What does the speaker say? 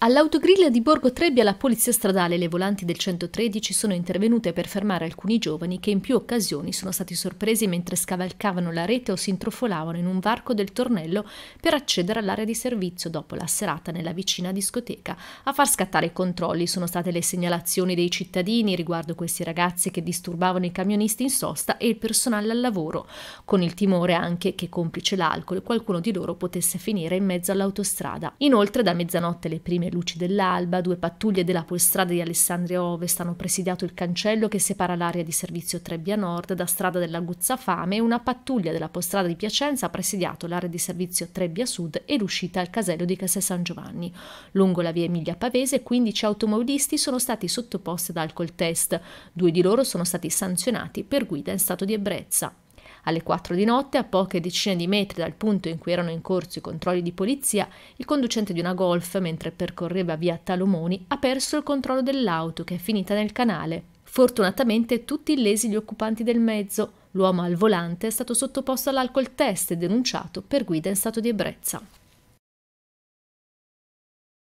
All'autogrill di Borgo Trebbia la polizia stradale e le volanti del 113 sono intervenute per fermare alcuni giovani che in più occasioni sono stati sorpresi mentre scavalcavano la rete o si introfolavano in un varco del tornello per accedere all'area di servizio dopo la serata nella vicina discoteca. A far scattare i controlli sono state le segnalazioni dei cittadini riguardo questi ragazzi che disturbavano i camionisti in sosta e il personale al lavoro, con il timore anche che complice l'alcol qualcuno di loro potesse finire in mezzo all'autostrada. Inoltre da mezzanotte le prime le luci dell'alba, due pattuglie della polstrada di Alessandria Ovest hanno presidiato il cancello che separa l'area di servizio Trebbia Nord da strada della Guzzafame e una pattuglia della polstrada di Piacenza ha presidiato l'area di servizio Trebbia Sud e l'uscita al casello di Casse San Giovanni. Lungo la via Emilia Pavese 15 automobilisti sono stati sottoposti ad alcol test, due di loro sono stati sanzionati per guida in stato di ebbrezza. Alle 4 di notte, a poche decine di metri dal punto in cui erano in corso i controlli di polizia, il conducente di una golf, mentre percorreva via Talomoni, ha perso il controllo dell'auto che è finita nel canale. Fortunatamente tutti illesi gli occupanti del mezzo. L'uomo al volante è stato sottoposto all'alcol test e denunciato per guida in stato di ebbrezza.